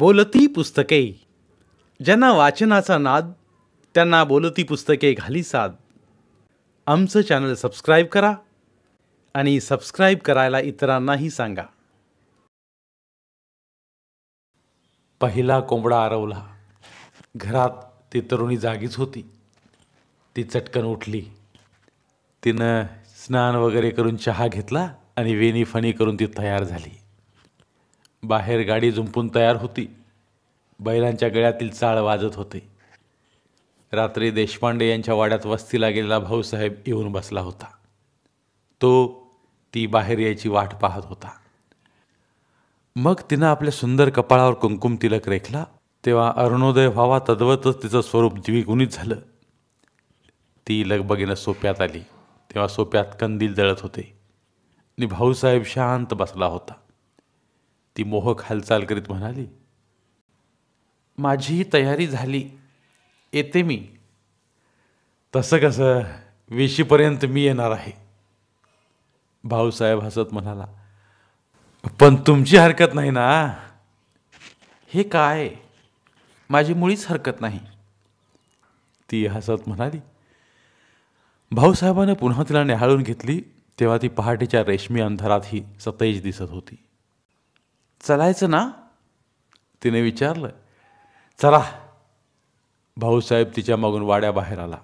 बोलती पुस्तके ज्यांना वाचनाचा नाद त्यांना बोलती पुस्तके घाली साद आमचं चॅनल सबस्क्राईब करा आणि सबस्क्राईब करायला इतरांनाही सांगा पहिला कोंबडा आरवला घरात ती तरुणी जागीच होती ती चटकन उठली तिनं स्नान वगैरे करून चहा घेतला आणि वेणी फणी करून ती तयार झाली बाहेर गाडी झुंपून तयार होती बैलांच्या गळ्यातील चाळ वाजत होते रात्री देशपांडे यांच्या वाड्यात वस्तीला गेलेला भाऊसाहेब येऊन बसला होता तो ती बाहेर यायची वाट पाहत होता मग तिनं आपल्या सुंदर कपाळावर कुंकुम तिलक रेखला तेव्हा अरुणोदय व्हावा तद्वतच तिचं स्वरूप द्विगुणित झालं ती लगबगीनं सोप्यात आली तेव्हा सोप्यात कंदील जळत होते आणि भाऊसाहेब शांत बसला होता ती मोहक हालचाल करीत म्हणाली माझीही तयारी झाली येते मी तसं कसं वेशीपर्यंत मी येणार आहे भाऊसाहेब हसत म्हणाला पण तुमची हरकत नाही ना हे काय माझी मुळीच हरकत नाही ती हसत म्हणाली भाऊसाहेबानं पुन्हा तिला निहाळून घेतली तेव्हा ती पहाटेच्या रेशमी अंधारात ही सतेज दिसत होती चलायचं ना तिने विचारलं चला भाऊसाहेब तिच्या मागून वाड्याबाहेर आला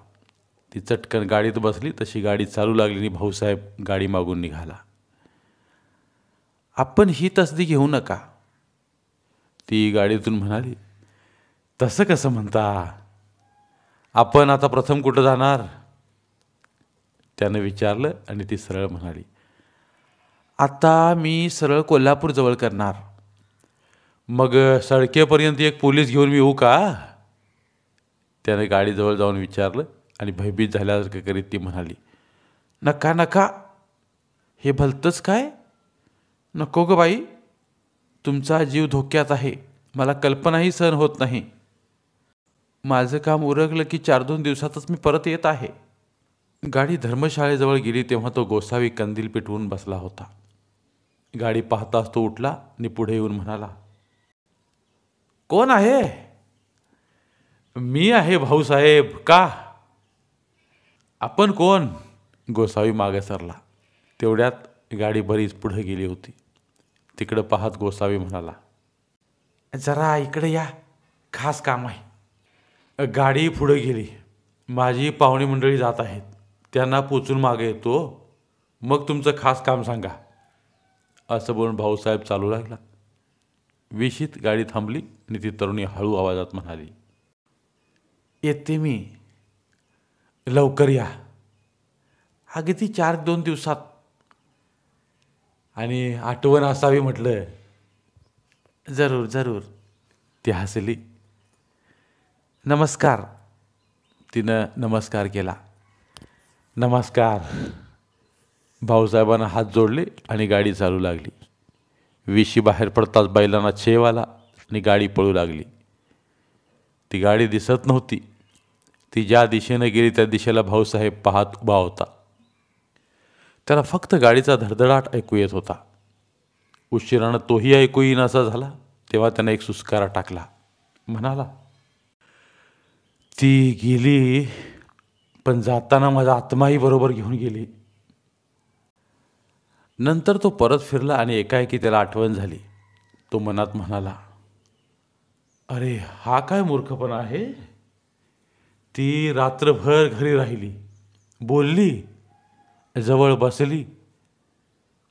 ती चटकन गाडीत बसली तशी गाडी चालू लागली आणि भाऊसाहेब गाडी मागून निघाला आपण ही तसदी घेऊ नका ती गाडीतून म्हणाली तसं कसं म्हणता आपण आता प्रथम कुठं जाणार त्यानं विचारलं आणि ती सरळ म्हणाली आता मी सरळ कोल्हापूरजवळ करणार मग सडकेपर्यंत एक पोलीस घेऊन मी येऊ हो का त्याने गाडीजवळ जाऊन विचारलं आणि भयभीत झाल्यासारखं करीत ती म्हणाली नका नका हे भलतंच काय नको ग बाई तुमचा जीव धोक्यात आहे मला कल्पनाही सहन होत नाही माझं काम उरकलं की चार दोन दिवसातच मी परत येत आहे गाडी धर्मशाळेजवळ गेली तेव्हा तो गोसावी कंदील पेटवून बसला होता गाडी पाहताच तो उठला आणि पुढे येऊन म्हणाला कोण आहे मी आहे भाऊसाहेब का आपण कोण गोसावी मागे सरला तेवढ्यात गाडी बरीच पुढे गेली होती तिकडं पाहत गोसावी म्हणाला जरा इकडे या खास काम आहे गाडी पुढे गेली माझी पाहुणी मंडळी जात आहेत त्यांना पोचून मागे येतो मग तुमचं खास काम सांगा असं बोलून भाऊसाहेब चालू लागला वेशीत गाडी थांबली आणि ती तरुणी हळू आवाजात म्हणाली येते मी लवकर या अगदी चार दोन दिवसात आणि आठवण असावी म्हटलं जरूर जरूर ती हसली नमस्कार तिनं नमस्कार केला नमस्कार भाऊसाहेबांना हात जोडले आणि गाडी चालू लागली वेशी बाहेर पडताच बैलांना छेव आला आणि गाडी पळू लागली ती गाडी दिसत नव्हती ती ज्या दिशेनं गेली त्या दिशेला भाऊसाहेब पाहत उभा होता त्याला फक्त गाडीचा धडधडाट ऐकू येत होता उशिरानं तोही ऐकू असा झाला तेव्हा त्यानं एक सुस्कारा टाकला म्हणाला ती गेली पण जाताना माझा आत्माही बरोबर घेऊन गेली नंतर तो परत फिरला आणि एकाएकी त्याला आठवण झाली तो मनात म्हणाला अरे हा काय मूर्खपणा आहे ती रात्रभर घरी राहिली बोलली जवळ बसली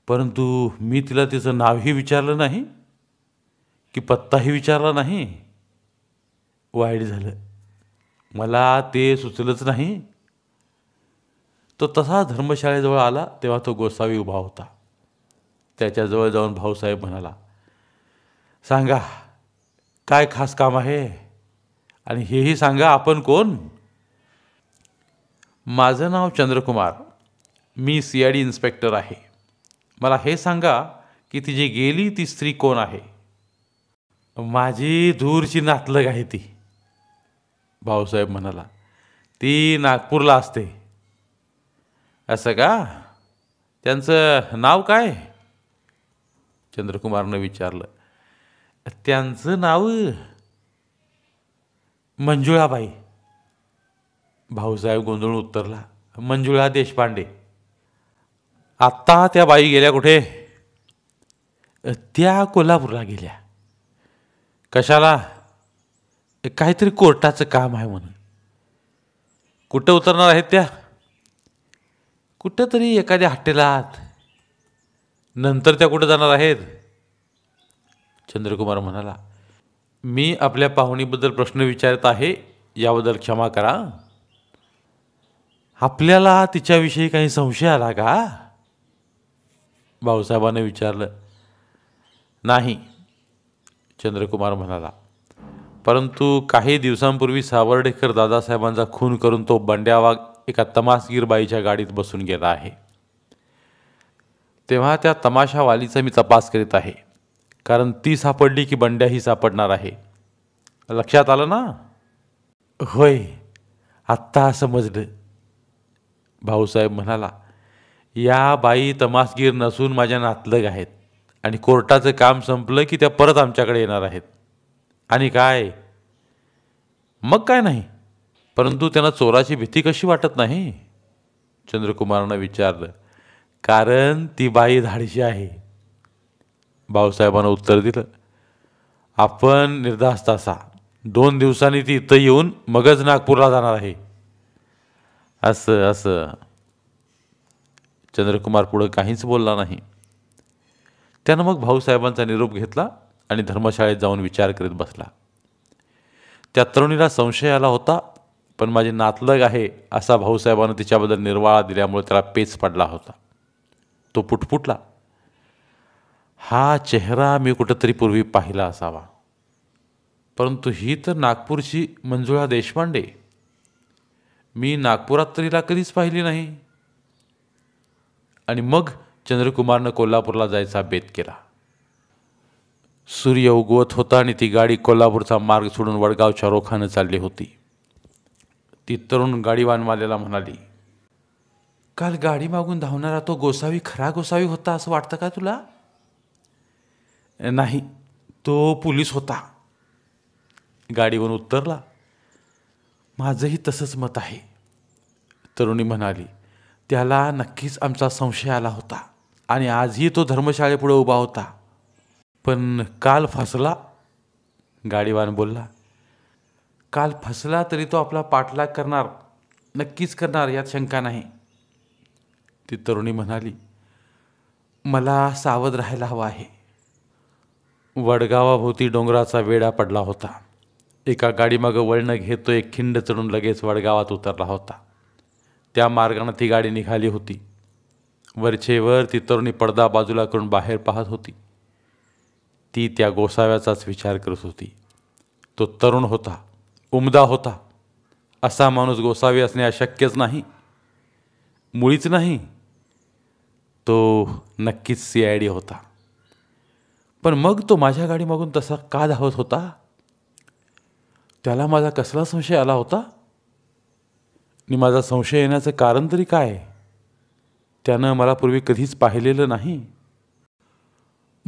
परंतु मी तिला तिचं नावही विचारलं नाही की पत्ताही विचारला नाही वाईट झालं मला ते सुचलंच नाही तो तसा धर्मशाळेजवळ आला तेव्हा तो गोसावी उभा होता त्याच्याजवळ जाऊन भाऊसाहेब म्हणाला सांगा काय खास काम आहे आणि हेही सांगा आपण कोण माझं नाव चंद्रकुमार मी सी आय डी इन्स्पेक्टर आहे मला हे सांगा की ती जी गेली ती स्त्री कोण आहे माझी दूरची नातलग आहे ती भाऊसाहेब म्हणाला ती नागपूरला असते असं का त्यांचं नाव काय चंद्रकुमारनं विचारलं त्यांचं नाव मंजुळाबाई भाऊसाहेब गोंधळ उत्तरला मंजुळा देशपांडे आत्ता त्या बाई गेल्या कुठे त्या कोल्हापूरला गेल्या कशाला काहीतरी कोर्टाचं काम आहे म्हणून कुठं उतरणार आहेत त्या कुठंतरी एखाद्या हॉटेलात नंतर त्या कुठं जाणार आहेत चंद्रकुमार म्हणाला मी आपल्या पाहुणीबद्दल प्रश्न विचारत आहे याबद्दल क्षमा करा आपल्याला तिच्याविषयी काही संशय आला का भाऊसाहेबाने विचारलं नाही चंद्रकुमार म्हणाला परंतु काही दिवसांपूर्वी सावर्डेकर दादासाहेबांचा खून करून तो बंड्यावाग एका तमासगीर बाईच्या गाडीत बसून गेला आहे तेव्हा त्या तमाशावालीचा मी तपास करीत आहे कारण ती सापडली की बंड्याही सापडणार आहे लक्षात आलं ना होय आत्ता समजलं भाऊसाहेब म्हणाला या बाई तमासगीर नसून माझ्या नातलग आहेत आणि कोर्टाचं काम संपलं की त्या परत आमच्याकडे येणार आहेत आणि काय मग काय नाही परंतु त्यांना चोराची भीती कशी वाटत नाही चंद्रकुमारनं विचारलं कारण ती बाई धाडशी आहे भाऊसाहेबांना उत्तर दिलं आपण निर्धास्त असा दोन दिवसांनी ती इथं येऊन मगच नागपूरला जाणार आहे असं असं चंद्रकुमार पुढं काहीच बोलला नाही त्यानं मग भाऊसाहेबांचा निरोप घेतला आणि धर्मशाळेत जाऊन विचार करीत बसला त्या तरुणीला संशय आला होता पण माझे नातलग आहे असा भाऊसाहेबानं तिच्याबद्दल निर्वाळा दिल्यामुळे त्याला पेच पडला होता तो पुटपुटला हा चेहरा मी कुठंतरी पूर्वी पाहिला असावा परंतु ही तर नागपूरची मंजुळा देशपांडे मी नागपुरात तरीला कधीच पाहिली नाही आणि मग चंद्रकुमारनं कोल्हापूरला जायचा बेत केला सूर्य उगवत होता आणि ती गाडी कोल्हापूरचा मार्ग सोडून वडगावच्या रोखानं चालली होती ती तरुण गाडीवानवाल्याला म्हणाली काल गाडी मागून धावणारा तो गोसावी खरा गोसावी होता असं वाटतं का तुला नाही तो पोलीस होता गाडीवरून उत्तरला माझंही तसंच मत आहे तरुणी म्हणाली त्याला नक्कीच आमचा संशय आला होता आणि आजही तो धर्मशाळेपुढे उभा होता पण काल फसला गाडीवान बोलला काल फसला तरी तो आपला पाठलाग करणार नक्कीच करणार यात शंका नाही ती तरुणी म्हणाली मला सावध राहायला हवं आहे वडगावाभोवती डोंगराचा वेढा पडला होता एका गाडीमागं वळणं घेतो एक खिंड चढून लगेच वडगावात उतरला होता त्या मार्गानं ती गाडी निघाली होती वरचेवर ती तरुणी पडदा बाजूला करून बाहेर पाहत होती ती त्या गोसाव्याचाच विचार करत होती तो तरुण होता उमदा होता असा माणूस गोसावी असणे अशक्यच नाही मुळीच नाही तो नक्कीच सी आय डी होता पण मग तो माझ्या गाडीमागून तसा का धावत होता त्याला माझा कसला संशय आला होता आणि माझा संशय येण्याचं कारण तरी काय त्यानं मला पूर्वी कधीच पाहिलेलं नाही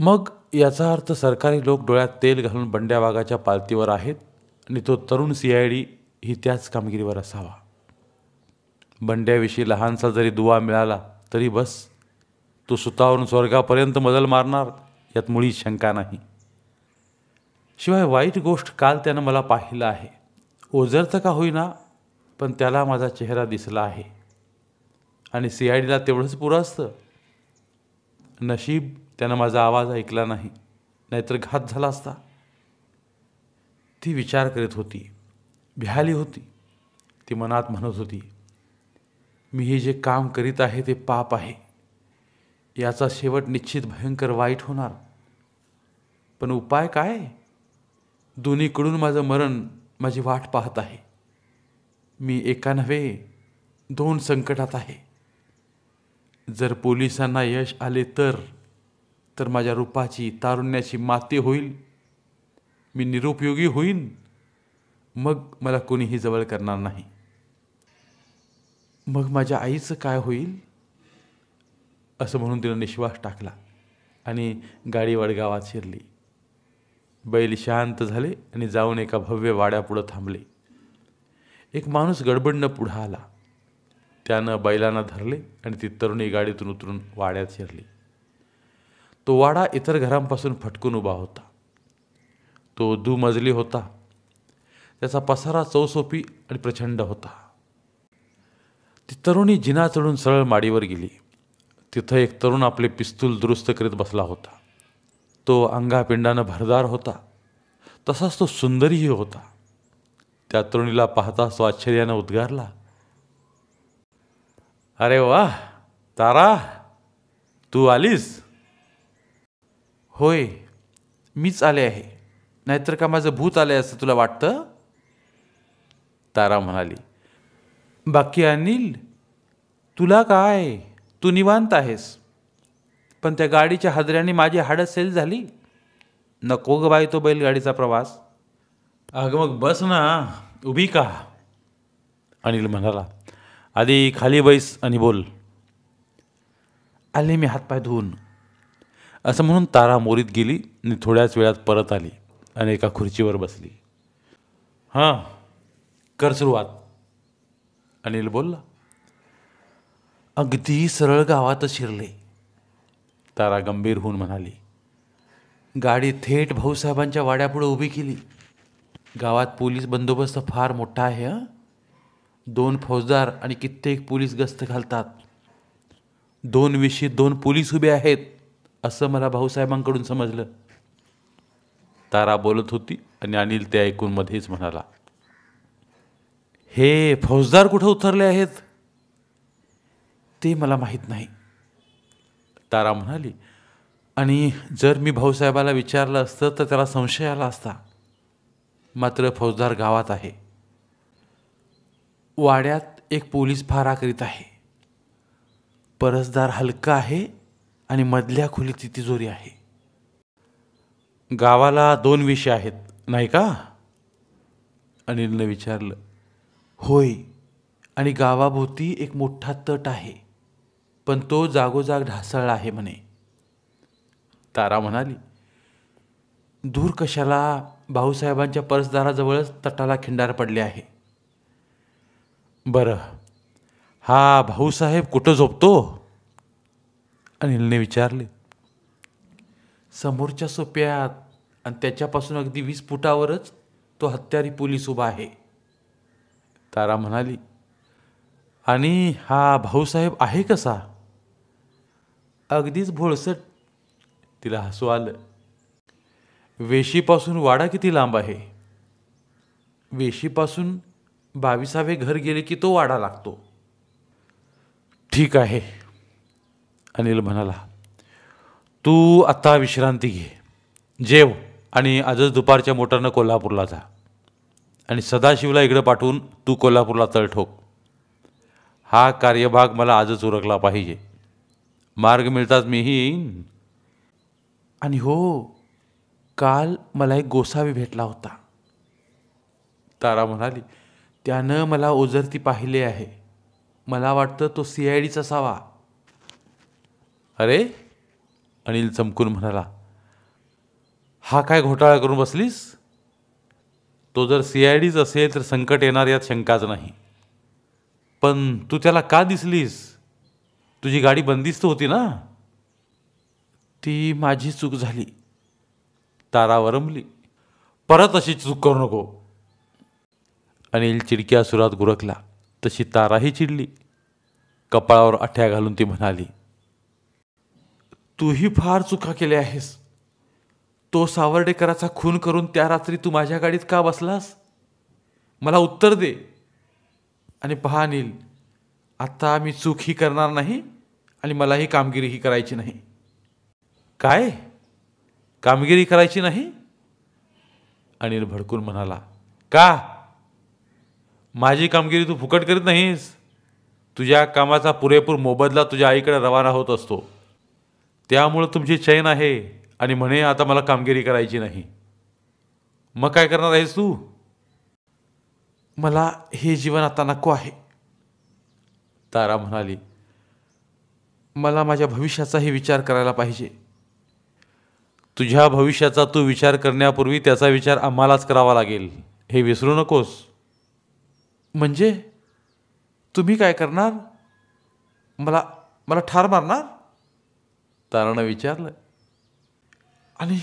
मग याचा अर्थ सरकारी लोक डोळ्यात तेल घालून बंड्या वाघाच्या पालतीवर आहेत आणि तो तरुण सी आय डी ही त्याच कामगिरीवर असावा बंड्याविषयी लहानसा जरी दुवा मिळाला तरी बस तो सुतावरून स्वर्गापर्यंत मजल मारणार यात मुळी शंका नाही शिवाय वाईट गोष्ट काल त्यानं मला पाहिलं आहे ओझर तर का होईना पण त्याला माझा चेहरा दिसला आहे आणि सी आय डीला तेवढंच पुरं असतं नशीब त्यानं माझा आवाज ऐकला नाही नाहीतर घात झाला असता ती विचार करीत होती भ्याली होती ती मनात म्हणत होती मी हे जे काम करीत आहे ते पाप आहे याचा शेवट निश्चित भयंकर वाईट होणार पण उपाय काय दोन्हीकडून माझं मरण माझी वाट पाहत आहे मी एका नव्हे दोन संकटात आहे जर पोलिसांना यश आले तर तर माझ्या रूपाची तारुण्याची माती होईल मी निरुपयोगी होईन मग मला कोणीही जवळ करणार नाही मग माझ्या आईचं काय होईल असं म्हणून तिनं निश्वास टाकला आणि गाडी वडगावात शिरली बैल शांत झाले आणि जाऊन एका भव्य वाड्यापुढं थांबले एक माणूस गडबडनं पुढं आला त्यानं बैलांना धरले आणि ती तरुणी गाडीतून उतरून वाड्यात शिरली तो वाडा इतर घरांपासून फटकून उभा होता तो दुमजली होता त्याचा पसारा चौसोपी आणि प्रचंड होता ती तरुणी जिना चढून सरळ माडीवर गेली तिथं एक तरुण आपले पिस्तूल दुरुस्त करीत बसला होता तो अंगापिंडानं भरदार होता तसाच तो सुंदरही होता त्या तरुणीला पाहता तो आश्चर्यानं उद्गारला अरे वा तारा तू आलीस होय मीच आले आहे नाहीतर का माझं भूत आले असं तुला वाटतं तारा म्हणाली बाकी अनिल तुला काय तू निवांत आहेस पण त्या गाडीच्या हादऱ्याने माझी हाडं सेल झाली नको ग बाय तो बैलगाडीचा प्रवास अगं मग बस ना उभी का अनिल म्हणाला आधी खाली बैस आणि बोल आले मी हातपाय धुवून असं म्हणून तारा मोरीत गेली आणि थोड्याच वेळात परत आली आणि एका खुर्चीवर बसली हां कर सुरुवात अनिल बोलला अगदी सरळ गावातच शिरले तारा गंभीर होऊन म्हणाली गाडी थेट भाऊसाहेबांच्या वाड्यापुढे उभी केली गावात पोलीस बंदोबस्त फार मोठा आहे दोन फौजदार आणि कित्येक पोलीस गस्त घालतात दोन विशी दोन पोलीस उभे आहेत असं मला भाऊसाहेबांकडून समजलं तारा बोलत होती आणि अनिल ते ऐकून मध्येच म्हणाला हे फौजदार कुठं उतरले आहेत ते मला माहीत नाही तारा म्हणाली आणि जर मी भाऊसाहेबाला विचारलं असतं तर त्याला संशय आला असता मात्र फौजदार गावात आहे वाड्यात एक पोलीस फारा करीत आहे परसदार हलका आहे आणि मधल्या खोलीत ती तिजोरी आहे गावाला दोन विषय आहेत नाही का अनिलनं विचारलं होय आणि गावाभोवती एक मोठा तट आहे पण तो जागोजाग ढासळला आहे म्हणे तारा म्हणाली दूर कशाला भाऊसाहेबांच्या परसदाराजवळच तटाला खिंडार पडले आहे बरं हा भाऊसाहेब कुठं झोपतो अनिलने विचारले समोरच्या सोप्यात आणि त्याच्यापासून अगदी वीस फुटावरच तो हत्यारी पोलीस उभा आहे तारा म्हणाली आणि हा भाऊसाहेब आहे कसा अगदीच भोळसट तिला हसू आलं वेशीपासून वाडा किती लांब आहे वेशीपासून बावीसावे घर गेले की तो वाडा लागतो ठीक आहे अनिल म्हणाला तू आत्ता विश्रांती घे जेव आणि आजच दुपारच्या मोटारनं कोल्हापूरला जा आणि सदाशिवला इकडं पाठवून तू कोल्हापूरला तळ ठोक हा कार्यभाग मला आजच उरकला पाहिजे मार्ग मिळताच मीही येईन आणि हो काल मला एक गोसावी भेटला होता तारा म्हणाली त्यानं मला ओझरती पाहिले आहे मला वाटतं तो सी आय डीचा असावा अरे अनिल चमकून म्हणाला हा काय घोटाळा करून बसलीस तो जर सी आय डीच असेल तर संकट येणार यात शंकाच नाही पण तू त्याला का दिसलीस तुझी गाडी बंदिस्त होती ना ती माझी चूक झाली तारा वरमली परत अशी चूक करू नको अनिल चिडक्या सुरात गुरकला तशी ताराही चिडली कपाळावर अठ्या घालून ती म्हणाली तूही फार चुका केल्या आहेस तो सावर्डेकराचा खून करून त्या रात्री तू माझ्या गाडीत का बसलास मला उत्तर दे आणि पहा अनिल आत्ता मी चूक ही करणार नाही आणि मला ही कामगिरी ही करायची नाही काय कामगिरी करायची नाही अनिल भडकून म्हणाला का माझी कामगिरी तू फुकट करीत नाहीस तुझ्या कामाचा पुरेपूर मोबदला तुझ्या आईकडे रवाना होत असतो त्यामुळं तुमची चैन आहे आणि म्हणे आता मला कामगिरी करायची नाही मग काय करणार आहेस तू मला हे जीवन आता नको आहे तारा म्हणाली मला माझ्या भविष्याचाही विचार करायला पाहिजे तुझ्या भविष्याचा तू विचार करण्यापूर्वी त्याचा विचार आम्हालाच करावा लागेल हे विसरू नकोस म्हणजे तुम्ही काय करणार मला मला ठार मारणार तारानं विचारलं आणि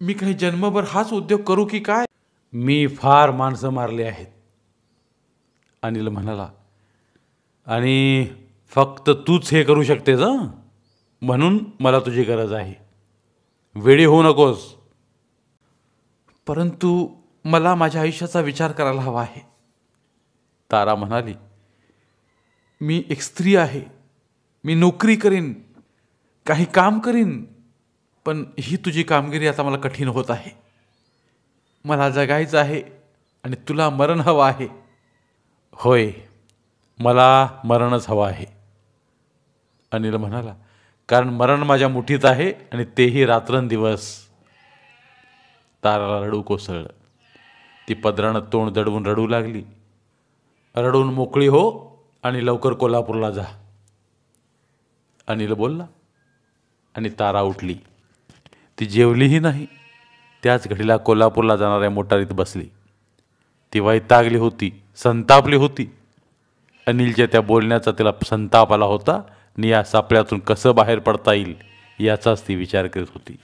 मी काही जन्मभर हाच उद्योग करू की काय मी फार माणसं मारली आहेत अनिल म्हणाला आणि फक्त तूच हे करू शकतेस जा, म्हणून मला तुझी गरज आहे वेळी होऊ नकोस परंतु मला माझ्या आयुष्याचा विचार करायला हवा आहे तारा म्हणाली मी एक स्त्री आहे मी नोकरी करीन काही काम करीन पण ही तुझी कामगिरी आता मला कठीण होत आहे मला जगायचं आहे आणि तुला मरण हवं आहे होय मला मरणच हवं आहे अनिल म्हणाला कारण मरण माझ्या मुठीत आहे आणि तेही रात्रंदिवस ताराला रडू कोसळलं ती पदरानं तोंड दडवून रडू लागली रडून मोकळी हो आणि लवकर कोल्हापूरला जा अनिल बोलला आणि तारा उठली ती जेवलीही नाही त्याच घडीला कोल्हापूरला जाणाऱ्या मोटारीत बसली ती वैतागली होती संतापली होती अनिलच्या त्या बोलण्याचा तिला संताप आला होता आणि या सापळ्यातून कसं बाहेर पडता येईल याचाच ती विचार करीत होती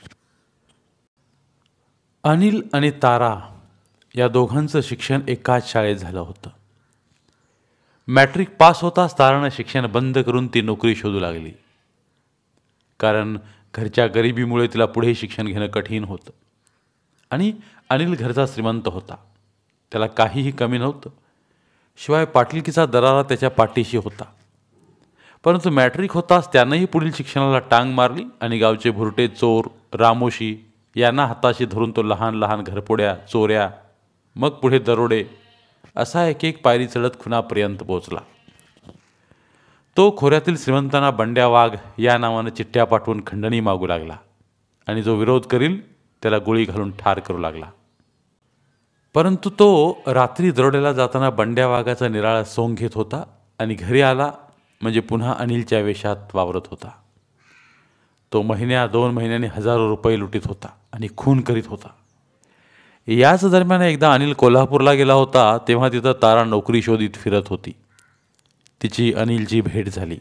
अनिल आणि तारा या दोघांचं शिक्षण एकाच शाळेत झालं होतं मॅट्रिक पास होताच तारानं शिक्षण बंद करून ती नोकरी शोधू लागली कारण घरच्या गरिबीमुळे तिला पुढे शिक्षण घेणं कठीण होतं आणि अनिल घरचा श्रीमंत होता त्याला काहीही कमी नव्हतं शिवाय पाटीलकीचा दरारा त्याच्या पाठीशी होता परंतु मॅट्रिक होताच त्यानंही पुढील शिक्षणाला टांग मारली आणि गावचे भुरटे चोर रामोशी यांना हाताशी धरून तो लहान लहान घरपोड्या चोऱ्या मग पुढे दरोडे असा एक एक पायरी चढत खुनापर्यंत पोहोचला तो खोऱ्यातील श्रीमंतांना बंड्या वाघ या नावानं चिठ्ठ्या पाठवून खंडणी मागू लागला आणि जो विरोध करील त्याला गोळी घालून ठार करू लागला परंतु तो रात्री दरोड्याला जाताना बंड्या वाघाचा निराळा सोंग घेत होता आणि घरी आला म्हणजे पुन्हा अनिलच्या वेशात वावरत होता तो महिन्या दोन महिन्यांनी हजारो रुपये लुटीत होता आणि खून करीत होता याच दरम्यान एकदा अनिल कोल्हापूरला गेला होता तेव्हा तिथं तारा नोकरी शोधित फिरत होती तिची अनिलची भेट झाली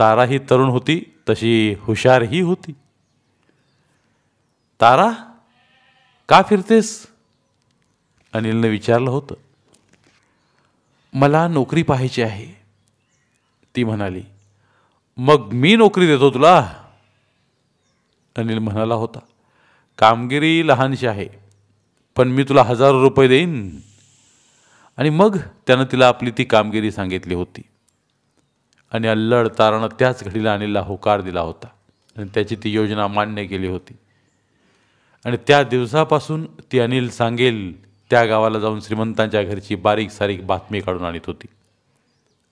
तारा ही तरुण होती तशी हुशारही होती तारा का फिरतेस अनिलनं विचारलं होतं मला नोकरी पाहायची आहे ती म्हणाली मग मी नोकरी देतो तुला अनिल म्हणाला होता कामगिरी लहानशी आहे पण मी तुला हजारो रुपये देईन आणि मग त्यानं तिला आपली ती कामगिरी सांगितली होती आणि अल्लड तारानं त्याच घडीला अनिलला होकार दिला होता आणि त्याची ती योजना मान्य केली होती आणि त्या दिवसापासून ती अनिल सांगेल त्या गावाला जाऊन श्रीमंतांच्या घरची बारीक सारीक बातमी काढून आणत होती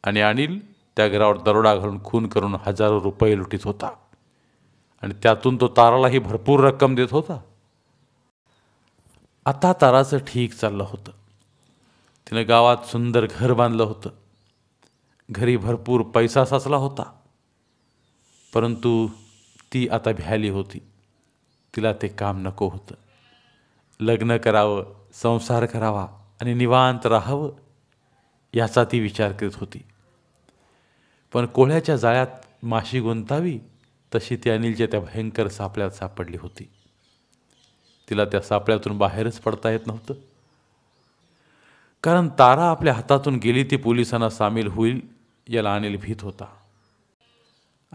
आणि अनिल त्या घरावर दरोडा घालून खून करून हजारो रुपये लुटीत होता आणि त्यातून तो तारालाही भरपूर रक्कम देत होता आता ताराचं ठीक चाललं होतं तिनं गावात सुंदर घर बांधलं होतं घरी भरपूर पैसा साचला होता परंतु ती आता भ्याली होती तिला ते काम नको होतं लग्न करावं संसार करावा आणि निवांत राहावं याचा ती विचार करीत होती पण कोळ्याच्या जाळ्यात माशी गुंतावी तशी ती अनिलच्या त्या भयंकर सापळ्यात सापडली होती तिला त्या सापळ्यातून बाहेरच पडता येत नव्हतं कारण तारा आपल्या हातातून गेली ती पोलिसांना सामील होईल याला अनिल भीत होता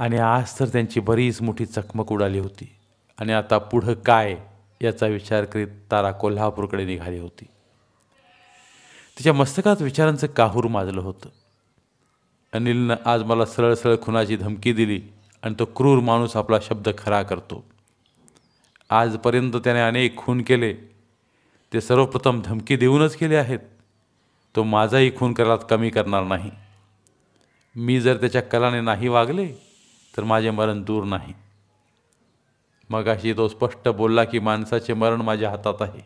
आणि आज तर त्यांची बरीच मोठी चकमक उडाली होती आणि आता पुढं काय याचा विचार करीत तारा कोल्हापूरकडे निघाली होती तिच्या मस्तकात विचारांचं काहूर माजलं होतं अनिलनं आज मला सरळ सरळ खुनाची धमकी दिली आणि तो क्रूर माणूस आपला शब्द खरा करतो आजपर्यंत त्याने अनेक खून केले ते सर्वप्रथम धमकी देऊनच केले आहेत तो माझाही खून करायला कमी करणार नाही मी जर त्याच्या कलाने नाही वागले तर माझे मरण दूर नाही मगाशी तो स्पष्ट बोलला की माणसाचे मरण माझ्या हातात आहे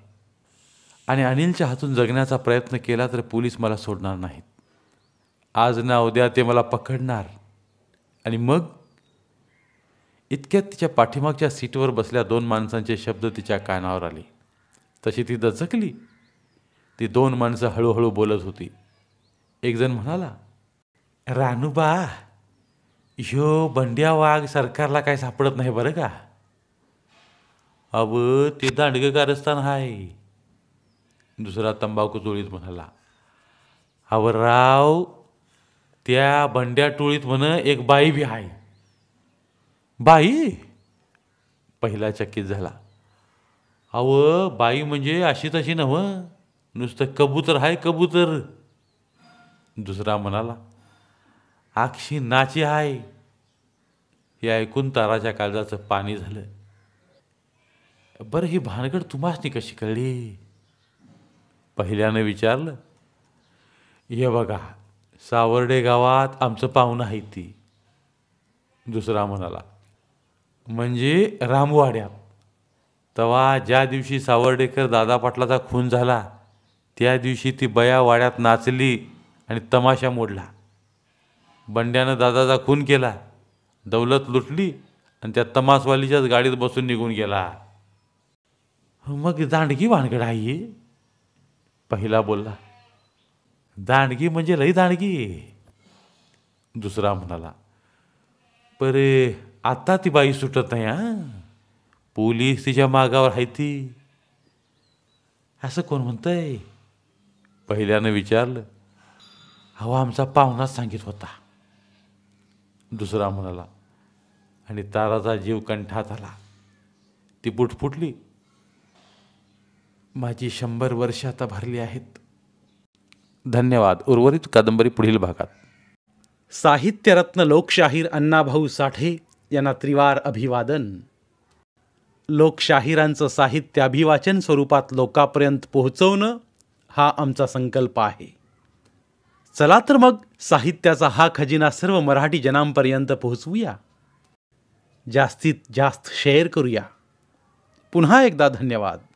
आणि अनिलच्या हातून जगण्याचा प्रयत्न केला तर पोलीस मला सोडणार नाहीत आज ना उद्या ते मला पकडणार आणि मग इतक्यात तिच्या पाठीमागच्या सीटवर बसल्या दोन माणसांचे शब्द तिच्या कानावर आले तशी ती दचकली ती दोन माणसं हळूहळू बोलत होती एकजण म्हणाला रानूबा ह्यो बंड्या वाघ सरकारला काय सापडत नाही बरं का अव ते दांडगे कारस्थान हाय दुसरा तंबाखू टोळीत म्हणाला अव राव त्या भंड्या टोळीत म्हण एक बाई बी आहे बाई पहिला चक्कीत झाला अव बाई म्हणजे अशी तशी नव नुसतं कबूतर हाय कबूतर दुसरा म्हणाला आक्षी नाची हाय हे ऐकून ताराच्या काळजाचं पाणी झालं बरं ही भानगड तुम्हासनी कशी कळली पहिल्यानं विचारलं हे बघा सावर्डे गावात आमचं पाहुणं आहे ती दुसरा म्हणाला म्हणजे रामवाड्यात तवा ज्या दिवशी सावर्डेकर दादा पाटलाचा खून झाला त्या दिवशी ती बया वाड्यात नाचली आणि तमाशा मोडला बंड्यानं दादाचा खून केला दौलत लुटली आणि त्या तमासवालीच्याच गाडीत बसून निघून गेला मग दांडगी भानगड आहे पहिला बोलला दांडगी म्हणजे लई दांडगी दुसरा म्हणाला पर आता ती बाई सुटत नाही हा पोलीस तिच्या मागावर आहे ती असं कोण म्हणतंय पहिल्यानं विचारलं हवा आमचा पाहुणाच सांगित होता दुसरा म्हणाला आणि ताराचा जीव कंठात आला ती पुटफुटली माझी शंभर वर्ष आता भरली आहेत धन्यवाद उर्वरित कादंबरी पुढील भागात साहित्यरत्न लोकशाहीर अण्णाभाऊ साठे यांना त्रिवार अभिवादन लोकशाहीरांचं साहित्य अभिवाचन स्वरूपात लोकापर्यंत पोहोचवणं हा आमचा संकल्प आहे चला तर मग साहित्याचा हा खजिना सर्व मराठी जनांपर्यंत पोहोचवूया जास्तीत जास्त शेअर करूया पुन्हा एकदा धन्यवाद